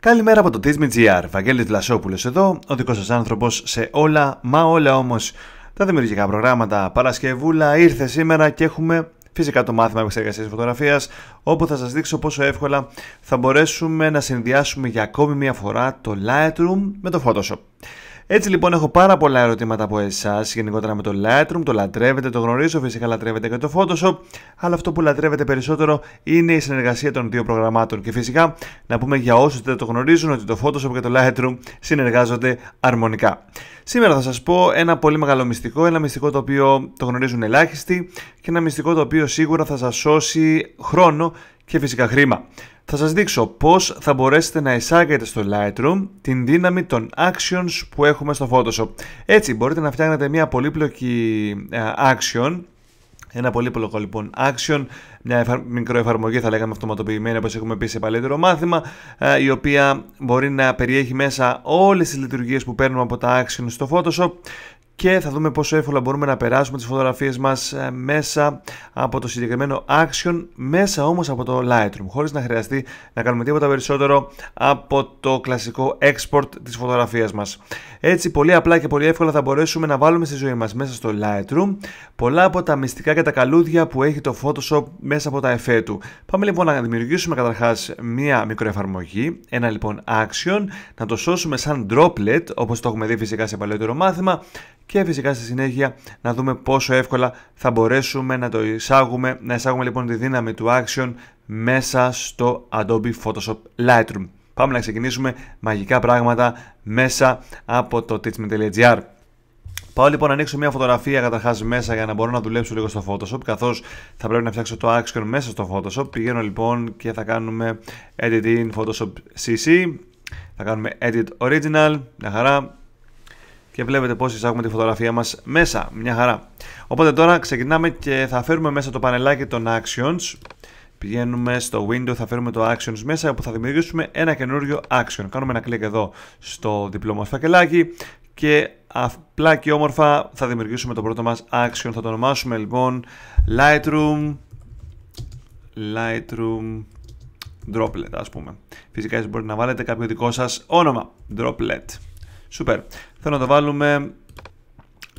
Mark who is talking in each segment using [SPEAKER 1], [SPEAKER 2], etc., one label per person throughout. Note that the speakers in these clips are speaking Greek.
[SPEAKER 1] Καλημέρα από το Tismin.gr, Βαγγέλης Λασόπουλος εδώ, ο δικός σας άνθρωπος σε όλα, μα όλα όμως τα δημιουργικά προγράμματα. Παρασκευούλα ήρθε σήμερα και έχουμε φυσικά το μάθημα επεξεργασία φωτογραφίας, όπου θα σας δείξω πόσο εύκολα θα μπορέσουμε να συνδυάσουμε για ακόμη μία φορά το Lightroom με το Photoshop. Έτσι λοιπόν έχω πάρα πολλά ερωτήματα από εσάς γενικότερα με το Lightroom. Το λατρεύετε, το γνωρίζω, φυσικά λατρεύετε και το Photoshop. Αλλά αυτό που λατρεύετε περισσότερο είναι η συνεργασία των δύο προγραμμάτων. Και φυσικά να πούμε για όσους δεν το γνωρίζουν ότι το Photoshop και το Lightroom συνεργάζονται αρμονικά. Σήμερα θα σας πω ένα πολύ μεγάλο μυστικό, ένα μυστικό το οποίο το γνωρίζουν ελάχιστοι και ένα μυστικό το οποίο σίγουρα θα σας σώσει χρόνο και φυσικά χρήμα. Θα σας δείξω πώς θα μπορέσετε να εισάγετε στο Lightroom την δύναμη των actions που έχουμε στο Photoshop. Έτσι μπορείτε να φτιάχνετε μια πολύπλοκη ε, action ένα πολύπλοκο λοιπόν action, μια εφαρ... μικροεφαρμογή θα λέγαμε αυτοματοποιημένη όπως έχουμε πει σε παλαιότερο μάθημα ε, η οποία μπορεί να περιέχει μέσα όλες τις λειτουργίες που παίρνουμε από τα action στο Photoshop και θα δούμε πόσο εύκολα μπορούμε να περάσουμε τις φωτογραφίες μας ε, μέσα από το συγκεκριμένο action, μέσα όμως από το Lightroom, χωρίς να χρειαστεί να κάνουμε τίποτα περισσότερο από το κλασικό export της φωτογραφίας μας. Έτσι πολύ απλά και πολύ εύκολα θα μπορέσουμε να βάλουμε στη ζωή μας μέσα στο Lightroom πολλά από τα μυστικά και τα καλούδια που έχει το Photoshop μέσα από τα εφέ του. Πάμε λοιπόν να δημιουργήσουμε καταρχάς μία μικροεφαρμογή, ένα λοιπόν action, να το σώσουμε σαν droplet όπως το έχουμε δει φυσικά σε παλαιότερο μάθημα και φυσικά στη συνέχεια να δούμε πόσο εύκολα θα μπορέσουμε να το εισάγουμε, να εισάγουμε λοιπόν τη δύναμη του action μέσα στο Adobe Photoshop Lightroom. Πάμε να ξεκινήσουμε μαγικά πράγματα μέσα από το teachme.gr. Πάω λοιπόν να ανοίξω μια φωτογραφία καταρχάς μέσα για να μπορώ να δουλέψω λίγο στο Photoshop, καθώς θα πρέπει να φτιάξω το action μέσα στο Photoshop. Πηγαίνω λοιπόν και θα κάνουμε edit in Photoshop CC. Θα κάνουμε edit original, μια χαρά. Και βλέπετε πώς εισάγουμε τη φωτογραφία μας μέσα, μια χαρά. Οπότε τώρα ξεκινάμε και θα φέρουμε μέσα το πανελάκι των actions. Πηγαίνουμε στο window, θα φέρουμε το actions μέσα όπου θα δημιουργήσουμε ένα καινούριο action. Κάνουμε ένα κλικ εδώ στο διπλό μας φακελάκι και απλά και όμορφα θα δημιουργήσουμε το πρώτο μας action. Θα το ονομάσουμε λοιπόν Lightroom, Lightroom Droplet ας πούμε. Φυσικά μπορείτε να βάλετε κάποιο δικό σας όνομα, Droplet. Σούπερ. Θέλω να το βάλουμε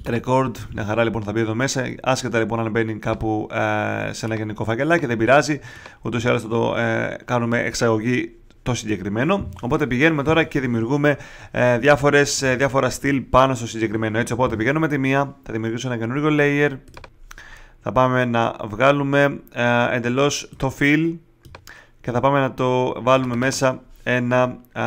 [SPEAKER 1] Record, μια χαρά λοιπόν θα μπει εδώ μέσα. Άσχετα λοιπόν αν μπαίνει κάπου ε, σε ένα γενικό φακελάκι, δεν πειράζει. Ούτως ή άλλως θα το ε, κάνουμε εξαγωγή το συγκεκριμένο. Οπότε πηγαίνουμε τώρα και δημιουργούμε ε, διάφορες, ε, διάφορα στυλ πάνω στο συγκεκριμένο. Έτσι, οπότε πηγαίνουμε τη μία, θα δημιουργήσω ένα καινούργιο layer. Θα πάμε να βγάλουμε ε, εντελώς το fill και θα πάμε να το βάλουμε μέσα ένα, ε,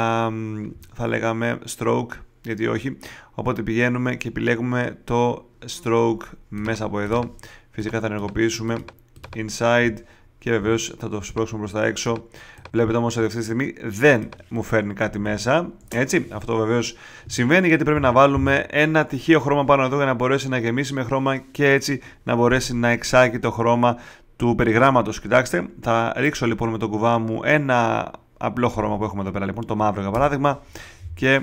[SPEAKER 1] θα λέγαμε, stroke γιατί όχι. Οπότε πηγαίνουμε και επιλέγουμε το stroke μέσα από εδώ. Φυσικά θα ενεργοποιήσουμε inside και βεβαίως θα το σπρώξουμε προς τα έξω. Βλέπετε όμως ότι αυτή τη στιγμή δεν μου φέρνει κάτι μέσα. Έτσι, αυτό βεβαίως συμβαίνει γιατί πρέπει να βάλουμε ένα τυχείο χρώμα πάνω εδώ για να μπορέσει να γεμίσει με χρώμα και έτσι να μπορέσει να εξάγει το χρώμα του περιγράμματος. Κοιτάξτε, θα ρίξω λοιπόν με τον κουβά μου ένα απλό χρώμα που έχουμε εδώ πέρα λοιπόν, το μαύρο για παράδειγμα και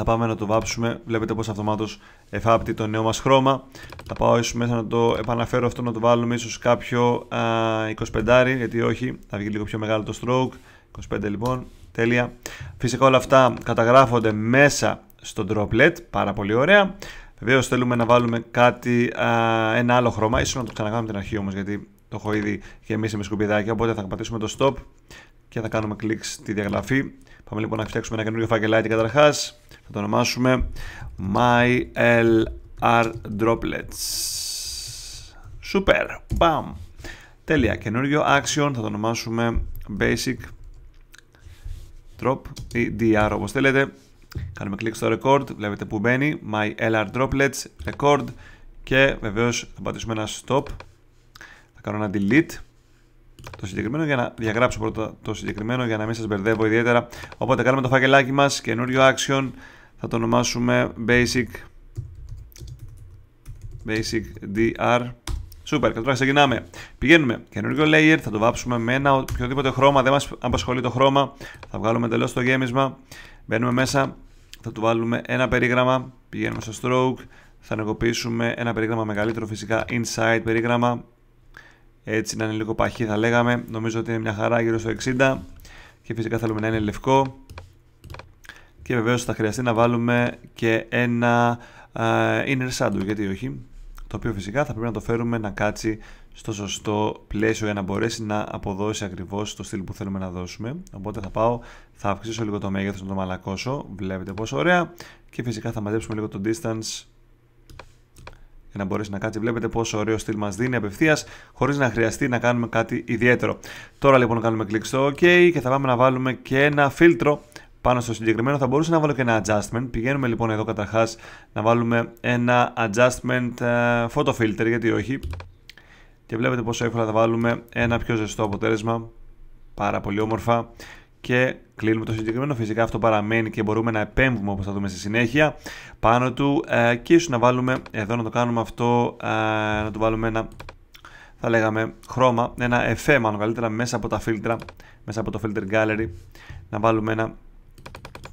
[SPEAKER 1] θα πάμε να το βάψουμε. Βλέπετε πως αυτομάτως εφάπτει το νέο μας χρώμα. Θα πάω ίσως μέσα να το επαναφέρω αυτό να το βάλουμε ίσως κάποιο α, 25 γιατί όχι. Θα βγει λίγο πιο μεγάλο το stroke. 25 λοιπόν. Τέλεια. Φυσικά όλα αυτά καταγράφονται μέσα στο droplet. Πάρα πολύ ωραία. Βεβαίως θέλουμε να βάλουμε κάτι, α, ένα άλλο χρώμα. Ίσως να το ξανακάνουμε την αρχή όμως γιατί το έχω ήδη γεμίσει με σκουπιδάκια. Οπότε θα πατήσουμε το stop και θα κάνουμε κλικ στη διαγραφή Πάμε λοιπόν να φτιάξουμε ένα καινούριο φακελάκι καταρχάς. Θα το ονομάσουμε MyLR Droplets. Super. Τέλεια. Καινούριο action θα το ονομάσουμε Basic Drop ή DR όπως θέλετε. Κάνουμε κλικ στο record. Βλέπετε που μπαίνει. MyLR Droplets. Record. Και βεβαίως θα πατήσουμε ένα stop. Θα κάνω ένα delete το συγκεκριμένο για να διαγράψω πρώτα το συγκεκριμένο για να μην σας μπερδεύω ιδιαίτερα. Οπότε κάνουμε το φακελάκι μας καινούριο action, θα το ονομάσουμε basic basic dr Σούπερ, και τώρα ξεκινάμε. Πηγαίνουμε. Καινούργιο layer, θα το βάψουμε με ένα οποιοδήποτε χρώμα. Δεν μας απασχολεί το χρώμα. Θα βγάλουμε τελώς το γέμισμα. Μπαίνουμε μέσα. Θα του βάλουμε ένα περίγραμμα. Πηγαίνουμε στο stroke. Θα ενεργοποιήσουμε ένα περίγραμμα μεγαλύτερο φυσικά. Inside περίγραμμα έτσι να είναι λίγο παχύ θα λέγαμε. Νομίζω ότι είναι μια χαρά γύρω στο 60 και φυσικά θέλουμε να είναι λευκό. Και βεβαίως θα χρειαστεί να βάλουμε και ένα uh, inner shadow, γιατί όχι. Το οποίο φυσικά θα πρέπει να το φέρουμε να κάτσει στο σωστό πλαίσιο για να μπορέσει να αποδώσει ακριβώς το στυλ που θέλουμε να δώσουμε. Οπότε θα πάω, θα αυξήσω λίγο το μέγεθος να το μαλακώσω, βλέπετε πόσο ωραία. Και φυσικά θα μαζέψουμε λίγο το distance να μπορέσει να κάτσει. Βλέπετε πόσο ωραίο στυλ μας δίνει απευθείας, χωρίς να χρειαστεί να κάνουμε κάτι ιδιαίτερο. Τώρα λοιπόν κάνουμε κλικ στο OK και θα πάμε να βάλουμε και ένα φίλτρο πάνω στο συγκεκριμένο. Θα μπορούσα να βάλω και ένα adjustment. Πηγαίνουμε λοιπόν εδώ καταρχάς να βάλουμε ένα adjustment ε, photo filter, γιατί όχι. Και βλέπετε πόσο εύκολα θα βάλουμε ένα πιο ζεστό αποτέλεσμα. Πάρα πολύ όμορφα και κλείνουμε το συγκεκριμένο. Φυσικά αυτό παραμένει και μπορούμε να επέμβουμε όπως θα δούμε στη συνέχεια πάνω του ε, και ίσως να βάλουμε εδώ να το κάνουμε αυτό, ε, να του βάλουμε ένα θα λέγαμε χρώμα, ένα εφέ μάλλον καλύτερα μέσα από τα φίλτρα, μέσα από το filter gallery να βάλουμε ένα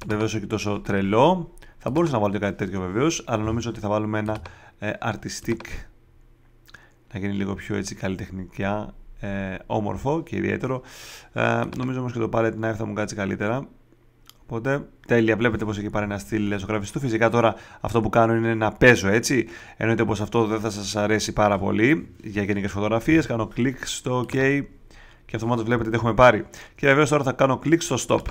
[SPEAKER 1] βεβαίως όχι τόσο τρελό θα μπορούσα να βάλω και κάτι τέτοιο βεβαίως αλλά νομίζω ότι θα βάλουμε ένα ε, artistic να γίνει λίγο πιο έτσι καλλιτεχνικά ε, όμορφο και ιδιαίτερο. Ε, νομίζω όμως και το Palette Knife θα μου κάτσει καλύτερα. Οπότε τέλεια, βλέπετε πώς έχει πάρει ένα στυλ ζωγραφιστού. του. Φυσικά τώρα αυτό που κάνω είναι να παίζω έτσι. Εννοείται πως αυτό δεν θα σας αρέσει πάρα πολύ για γενικές φωτογραφίες. Κάνω κλικ στο OK και αυτομάτως βλέπετε τι έχουμε πάρει. Και βεβαίως τώρα θα κάνω κλικ στο Stop.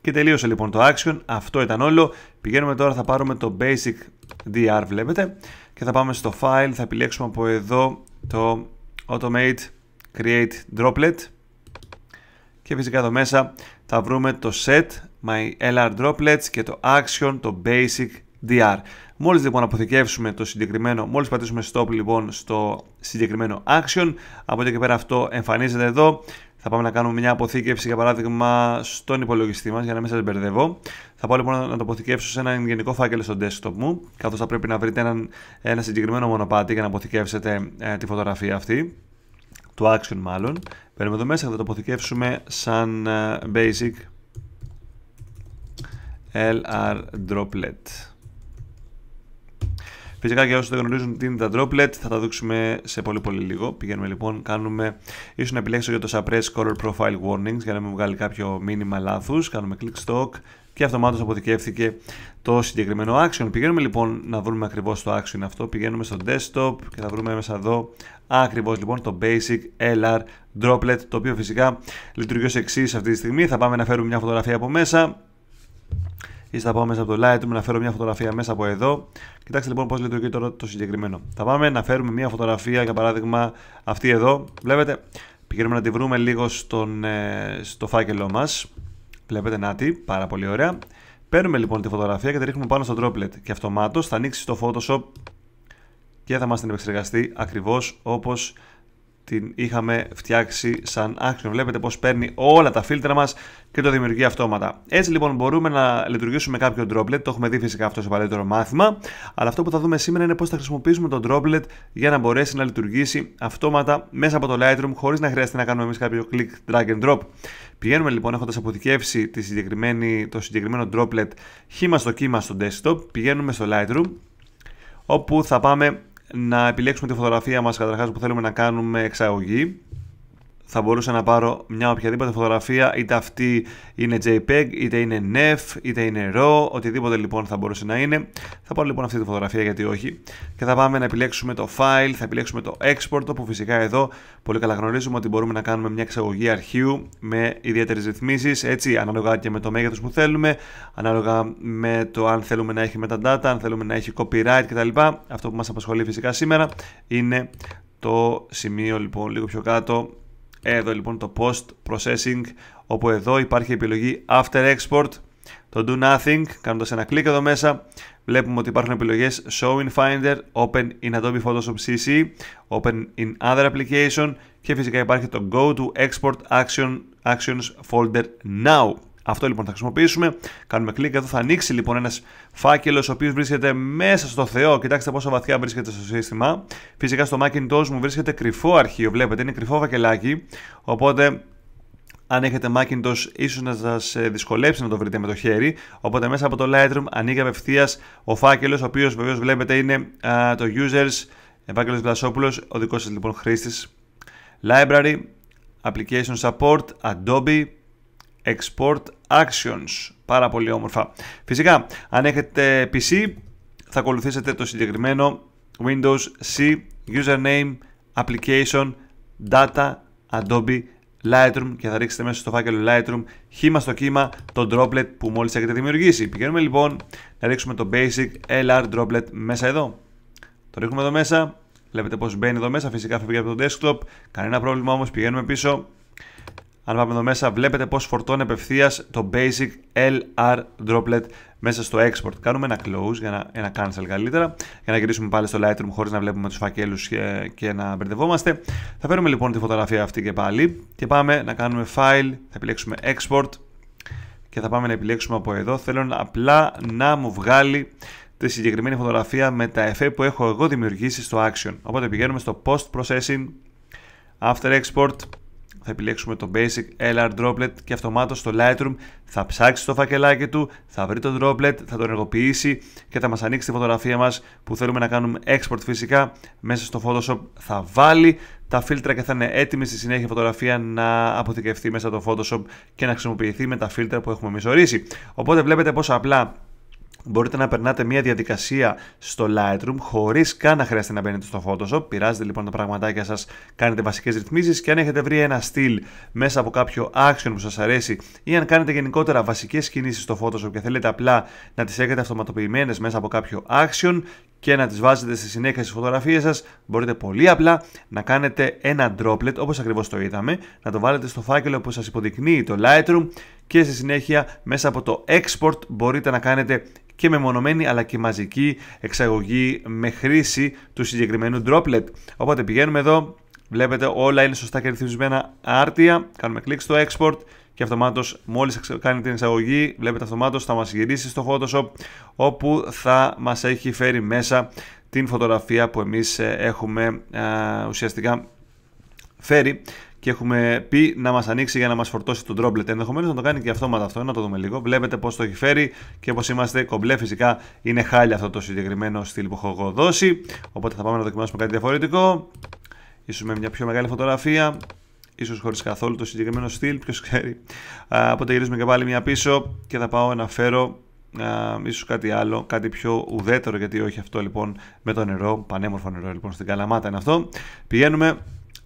[SPEAKER 1] Και τελείωσε λοιπόν το action, αυτό ήταν όλο. Πηγαίνουμε τώρα, θα πάρουμε το basic DR βλέπετε και θα πάμε στο file, θα επιλέξουμε από εδώ το automate create droplet και φυσικά εδώ μέσα θα βρούμε το set my LR droplets και το action, το basic DR. Μόλις λοιπόν αποθηκεύσουμε το συγκεκριμένο, μόλις πατήσουμε stop λοιπόν στο συγκεκριμένο action, από εκεί και πέρα αυτό εμφανίζεται εδώ, θα πάμε να κάνουμε μια αποθήκευση για παράδειγμα στον υπολογιστή μας για να μην σας μπερδεύω. Θα πάω λοιπόν να το αποθηκεύσω σε ένα γενικό φάκελο στο desktop μου, καθώς θα πρέπει να βρείτε έναν, ένα συγκεκριμένο μονοπάτι για να αποθηκεύσετε ε, τη φωτογραφία αυτή του action μάλλον. Παίρνουμε εδώ μέσα, θα το αποθηκεύσουμε σαν ε, basic LR droplet. Φυσικά για όσοι δεν γνωρίζουν τι είναι τα droplet θα τα δείξουμε σε πολύ πολύ λίγο. Πηγαίνουμε λοιπόν, κάνουμε, ίσως να επιλέξω για το Suppress Color Profile Warnings για να μην βγάλει κάποιο μήνυμα λάθους. Κάνουμε click stock, και αυτομάτως αποθηκεύθηκε το συγκεκριμένο action. Πηγαίνουμε λοιπόν να βρούμε ακριβώς το action αυτό, πηγαίνουμε στο desktop και θα βρούμε μέσα εδώ ακριβώς λοιπόν το basic LR droplet, το οποίο φυσικά λειτουργεί ως εξής αυτή τη στιγμή. Θα πάμε να φέρουμε μια φωτογραφία από μέσα, ή θα πάω μέσα από το Lightroom να φέρω μια φωτογραφία μέσα από εδώ. Κοιτάξτε λοιπόν πώς λειτουργεί τώρα το συγκεκριμένο. Θα πάμε να φέρουμε μια φωτογραφία, για παράδειγμα αυτή εδώ. Βλέπετε, πηγαίνουμε να τη βρούμε λίγο στον, ε, στο φάκελό μας. Βλέπετε, νάτι, πάρα πολύ ωραία. Παίρνουμε λοιπόν τη φωτογραφία και τη ρίχνουμε πάνω στο droplet και αυτομάτως θα ανοίξει το Photoshop και θα μας την επεξεργαστεί ακριβώς όπως την είχαμε φτιάξει σαν άξιο. Βλέπετε πώς παίρνει όλα τα φίλτρα μας και το δημιουργεί αυτόματα. Έτσι λοιπόν μπορούμε να λειτουργήσουμε κάποιο droplet, το έχουμε δει φυσικά αυτό σε παλαιότερο μάθημα, αλλά αυτό που θα δούμε σήμερα είναι πώς θα χρησιμοποιήσουμε το droplet για να μπορέσει να λειτουργήσει αυτόματα μέσα από το Lightroom χωρίς να χρειάζεται να κάνουμε εμείς κάποιο click drag and drop. Πηγαίνουμε λοιπόν έχοντας αποθηκεύσει τη συγκεκριμένη, το συγκεκριμένο droplet χήμα στο κύμα στο desktop. Πηγαίνουμε στο Lightroom όπου θα πάμε να επιλέξουμε τη φωτογραφία μας καταρχάς που θέλουμε να κάνουμε εξαγωγή θα μπορούσα να πάρω μια οποιαδήποτε φωτογραφία, είτε αυτή είναι JPEG, είτε είναι NEF, είτε είναι RAW, οτιδήποτε λοιπόν θα μπορούσε να είναι. Θα πάρω λοιπόν αυτή τη φωτογραφία γιατί όχι. Και θα πάμε να επιλέξουμε το file, θα επιλέξουμε το export, που φυσικά εδώ πολύ καλά γνωρίζουμε ότι μπορούμε να κάνουμε μια εξαγωγή αρχείου με ιδιαίτερες ρυθμίσεις, έτσι, ανάλογα και με το μέγεθος που θέλουμε, ανάλογα με το αν θέλουμε να έχει metadata, αν θέλουμε να έχει copyright κτλ. Αυτό που μας απασχολεί φυσικά σήμερα είναι το σημείο λοιπόν λίγο πιο κάτω εδώ λοιπόν το post processing όπου εδώ υπάρχει επιλογή after export το do nothing κάνοντας ένα κλικ εδώ μέσα βλέπουμε ότι υπάρχουν επιλογές show in finder, open in Adobe Photoshop CC, open in other application και φυσικά υπάρχει το go to export action, actions folder now. Αυτό λοιπόν θα χρησιμοποιήσουμε. Κάνουμε κλικ. Εδώ θα ανοίξει λοιπόν ένας φάκελος ο οποίος βρίσκεται μέσα στο Θεό. Κοιτάξτε πόσο βαθιά βρίσκεται στο σύστημα. Φυσικά στο Macintosh μου βρίσκεται κρυφό αρχείο. Βλέπετε, είναι κρυφό φακελάκι. Οπότε αν έχετε Macintosh, ίσως να σας ε, δυσκολέψει να το βρείτε με το χέρι. Οπότε μέσα από το Lightroom ανοίγει απευθείας ο φάκελος, ο οποίος βεβαίως βλέπετε είναι το Users, Ευάγγελος Βλασόπουλος, ο δικός σας λοιπόν χρήστης. Library, Application Support, Adobe, Export, Actions. Πάρα πολύ όμορφα. Φυσικά, αν έχετε PC, θα ακολουθήσετε το συγκεκριμένο Windows C Username Application Data Adobe Lightroom και θα ρίξετε μέσα στο φάκελο Lightroom χήμα στο κύμα το droplet που μόλις έχετε δημιουργήσει. Πηγαίνουμε λοιπόν να ρίξουμε το basic LR droplet μέσα εδώ. Το ρίχνουμε εδώ μέσα, βλέπετε πως μπαίνει εδώ μέσα, φυσικά φεύγει από το desktop, κανένα πρόβλημα όμως πηγαίνουμε πίσω. Αν πάμε εδώ μέσα βλέπετε πώς φορτώνει απευθείας το Basic LR Droplet μέσα στο export. Κάνουμε ένα close για να, ένα cancel καλύτερα, για να γυρίσουμε πάλι στο Lightroom χωρίς να βλέπουμε τους φακέλους ε, και, να μπερδευόμαστε. Θα παίρνουμε λοιπόν τη φωτογραφία αυτή και πάλι και πάμε να κάνουμε file, θα επιλέξουμε export και θα πάμε να επιλέξουμε από εδώ. Θέλω απλά να μου βγάλει τη συγκεκριμένη φωτογραφία με τα εφέ που έχω εγώ δημιουργήσει στο Action. Οπότε πηγαίνουμε στο Post Processing, After Export, θα επιλέξουμε το Basic LR Droplet και αυτομάτως το Lightroom θα ψάξει το φακελάκι του, θα βρει το Droplet, θα το ενεργοποιήσει και θα μας ανοίξει τη φωτογραφία μας που θέλουμε να κάνουμε export φυσικά μέσα στο Photoshop θα βάλει τα φίλτρα και θα είναι έτοιμη στη συνέχεια η φωτογραφία να αποθηκευτεί μέσα στο Photoshop και να χρησιμοποιηθεί με τα φίλτρα που έχουμε εμείς ορίσει. Οπότε βλέπετε πόσο απλά μπορείτε να περνάτε μια διαδικασία στο Lightroom χωρίς καν να χρειάζεται να μπαίνετε στο Photoshop. Πειράζετε λοιπόν τα πραγματάκια σας, κάνετε βασικές ρυθμίσεις και αν έχετε βρει ένα στυλ μέσα από κάποιο action που σας αρέσει ή αν κάνετε γενικότερα βασικές κινήσεις στο Photoshop και θέλετε απλά να τις έχετε αυτοματοποιημένες μέσα από κάποιο action και να τις βάζετε στη συνέχεια στις φωτογραφίες σας, μπορείτε πολύ απλά να κάνετε ένα droplet όπως ακριβώς το είδαμε, να το βάλετε στο φάκελο που σας υποδεικνύει το Lightroom και στη συνέχεια μέσα από το export μπορείτε να κάνετε και μεμονωμένη αλλά και μαζική εξαγωγή με χρήση του συγκεκριμένου droplet. Οπότε πηγαίνουμε εδώ, βλέπετε όλα είναι σωστά και ρυθμισμένα άρτια, κάνουμε κλικ στο export και αυτομάτως, μόλις κάνει την εισαγωγή, βλέπετε αυτομάτως θα μας γυρίσει στο Photoshop όπου θα μας έχει φέρει μέσα την φωτογραφία που εμείς ε, έχουμε ε, ουσιαστικά φέρει και έχουμε πει να μας ανοίξει για να μας φορτώσει τον Droplet. Ενδεχομένως να το κάνει και αυτόματα αυτό, να το δούμε λίγο. Βλέπετε πώς το έχει φέρει και πώ είμαστε κομπλέ. Φυσικά είναι χάλια αυτό το συγκεκριμένο στυλ που έχω δώσει. Οπότε θα πάμε να δοκιμάσουμε κάτι διαφορετικό. Ίσως με μια πιο μεγάλη φωτογραφία. Ίσως χωρίς καθόλου το συγκεκριμένο στυλ, ποιος ξέρει. οπότε γυρίζουμε και πάλι μια πίσω και θα πάω να φέρω Uh, ίσως κάτι άλλο, κάτι πιο ουδέτερο γιατί όχι αυτό λοιπόν με το νερό, πανέμορφο νερό λοιπόν στην Καλαμάτα είναι αυτό πηγαίνουμε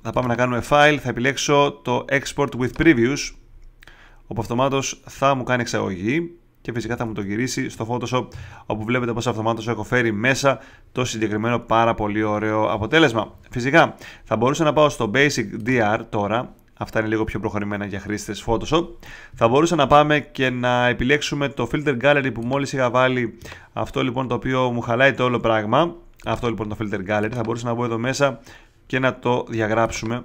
[SPEAKER 1] θα πάμε να κάνουμε file, θα επιλέξω το export with previews όπου αυτομάτως θα μου κάνει εξαγωγή και φυσικά θα μου το γυρίσει στο Photoshop όπου βλέπετε πως αυτομάτως έχω φέρει μέσα το συγκεκριμένο πάρα πολύ ωραίο αποτέλεσμα. Φυσικά θα μπορούσα να πάω στο Basic DR τώρα, αυτά είναι λίγο πιο προχωρημένα για χρήστες Photoshop. Θα μπορούσα να πάμε και να επιλέξουμε το Filter Gallery που μόλις είχα βάλει αυτό λοιπόν το οποίο μου χαλάει το όλο πράγμα. Αυτό λοιπόν το Filter Gallery θα μπορούσα να βγω εδώ μέσα και να το διαγράψουμε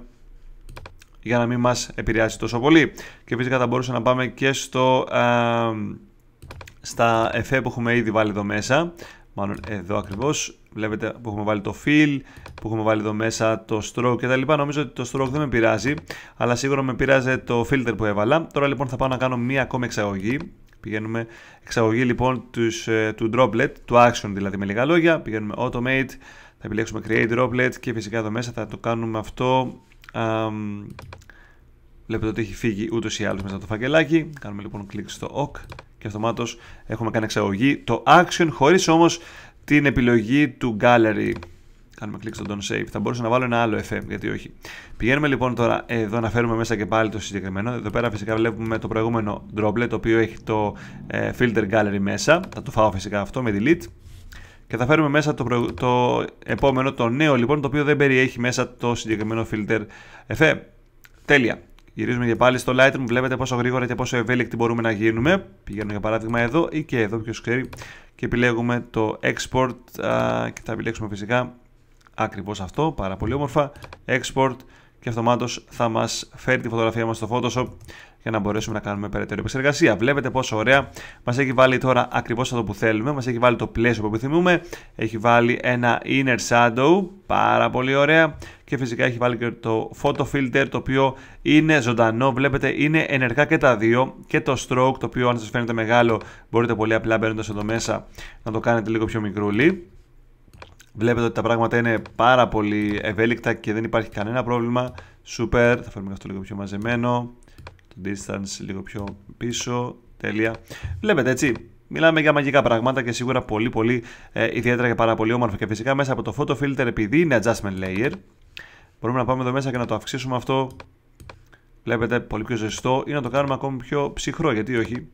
[SPEAKER 1] για να μην μας επηρεάσει τόσο πολύ. Και φυσικά θα μπορούσαμε να πάμε και στο, στα εφέ που έχουμε ήδη βάλει εδώ μέσα. Μάλλον εδώ ακριβώς. Βλέπετε που έχουμε βάλει το fill, που έχουμε βάλει εδώ μέσα το stroke κτλ. Νομίζω ότι το stroke δεν με πειράζει, αλλά σίγουρα με πειράζει το filter που έβαλα. Τώρα λοιπόν θα πάω να κάνω μία ακόμη εξαγωγή. Πηγαίνουμε εξαγωγή λοιπόν ε, του droplet, του action δηλαδή με λίγα λόγια. Πηγαίνουμε automate, θα επιλέξουμε create droplet και φυσικά εδώ μέσα θα το κάνουμε αυτό um, βλέπετε ότι έχει φύγει ούτως ή άλλως μέσα το φακελάκι κάνουμε λοιπόν κλικ στο OK και αυτομάτως έχουμε κάνει εξαγωγή το action χωρίς όμως την επιλογή του gallery Κάνουμε κλικ στο Don't Save. Θα μπορούσα να βάλω ένα άλλο εφέ, γιατί όχι. Πηγαίνουμε λοιπόν τώρα εδώ να φέρουμε μέσα και πάλι το συγκεκριμένο. Εδώ πέρα φυσικά βλέπουμε το προηγούμενο droplet, το οποίο έχει το ε, filter gallery μέσα. Θα το φάω φυσικά αυτό με delete και θα φέρουμε μέσα το, το επόμενο, το νέο λοιπόν, το οποίο δεν περιέχει μέσα το συγκεκριμένο filter. Εφέ, τέλεια. Γυρίζουμε και πάλι στο Lightroom, βλέπετε πόσο γρήγορα και πόσο ευέλικτη μπορούμε να γίνουμε. Πηγαίνουμε για παράδειγμα εδώ ή και εδώ, ποιος ξέρει. Και επιλέγουμε το Export και θα επιλέξουμε φυσικά ακριβώς αυτό, πάρα πολύ όμορφα. Export και αυτομάτως θα μας φέρει τη φωτογραφία μας στο Photoshop για να μπορέσουμε να κάνουμε περαιτέρω επεξεργασία. Βλέπετε πόσο ωραία μας έχει βάλει τώρα ακριβώς αυτό που θέλουμε. Μας έχει βάλει το πλαίσιο που επιθυμούμε. Έχει βάλει ένα inner shadow. Πάρα πολύ ωραία. Και φυσικά έχει βάλει και το photo filter το οποίο είναι ζωντανό. Βλέπετε είναι ενεργά και τα δύο. Και το stroke το οποίο αν σας φαίνεται μεγάλο μπορείτε πολύ απλά μπαίνοντας εδώ μέσα να το κάνετε λίγο πιο μικρούλι. Βλέπετε ότι τα πράγματα είναι πάρα πολύ ευέλικτα και δεν υπάρχει κανένα πρόβλημα. Σούπερ. Θα φέρουμε αυτό λίγο πιο μαζεμένο distance λίγο πιο πίσω. Τέλεια. Βλέπετε έτσι. Μιλάμε για μαγικά πράγματα και σίγουρα πολύ πολύ ε, ιδιαίτερα και πάρα πολύ όμορφα. Και φυσικά μέσα από το photo filter επειδή είναι adjustment layer μπορούμε να πάμε εδώ μέσα και να το αυξήσουμε αυτό. Βλέπετε πολύ πιο ζεστό ή να το κάνουμε ακόμη πιο ψυχρό γιατί όχι.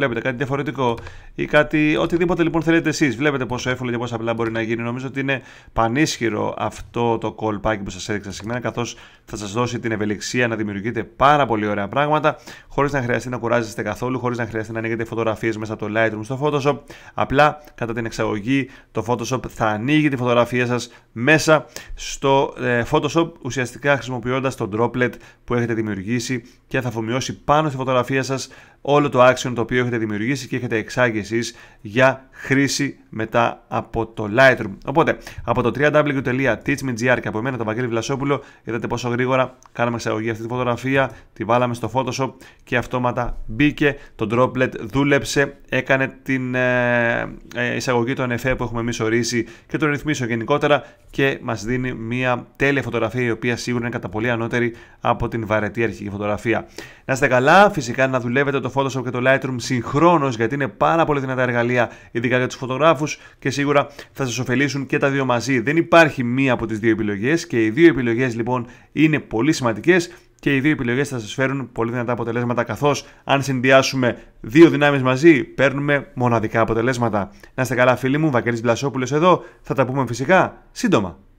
[SPEAKER 1] Βλέπετε κάτι διαφορετικό ή κάτι, οτιδήποτε λοιπόν θέλετε εσείς. Βλέπετε πόσο εύκολο και πόσο απλά μπορεί να γίνει. Νομίζω ότι είναι πανίσχυρο αυτό το κολπάκι που σας έδειξα σήμερα, καθώς θα σας δώσει την ευελιξία να δημιουργείτε πάρα πολύ ωραία πράγματα, χωρίς να χρειαστεί να κουράζεστε καθόλου, χωρίς να χρειαστεί να ανοίγετε φωτογραφίες μέσα από το Lightroom στο Photoshop. Απλά κατά την εξαγωγή το Photoshop θα ανοίγει τη φωτογραφία σας μέσα στο ε, Photoshop, ουσιαστικά χρησιμοποιώντας το droplet που έχετε δημιουργήσει και θα αφομοιώσει πάνω στη φωτογραφία σας όλο το action το οποίο έχετε δημιουργήσει και έχετε εξάγει εσείς για χρήση μετά από το Lightroom. Οπότε, από το www.teachme.gr και από εμένα τον Βαγγέλη Βλασόπουλο, είδατε πόσο γρήγορα κάναμε εξαγωγή αυτή τη φωτογραφία, τη βάλαμε στο Photoshop και αυτόματα μπήκε, το droplet δούλεψε, έκανε την ε, ε, εισαγωγή των εφέ που έχουμε εμείς ορίσει και τον ρυθμίσω γενικότερα και μας δίνει μια τέλεια φωτογραφία η οποία σίγουρα είναι κατά πολύ ανώτερη από την βαρετή αρχική φωτογραφία. Να είστε καλά, φυσικά να δουλεύετε το Photoshop και το Lightroom συγχρόνως, γιατί είναι πάρα πολύ δυνατά εργαλεία, ειδικά για τους φωτογράφους και σίγουρα θα σας ωφελήσουν και τα δύο μαζί. Δεν υπάρχει μία από τις δύο επιλογές και οι δύο επιλογές λοιπόν είναι πολύ σημαντικές και οι δύο επιλογές θα σας φέρουν πολύ δυνατά αποτελέσματα καθώς αν συνδυάσουμε δύο δυνάμεις μαζί παίρνουμε μοναδικά αποτελέσματα. Να είστε καλά φίλοι μου, Βαγγέλης Μπλασόπουλος εδώ, θα τα πούμε φυσικά σύντομα.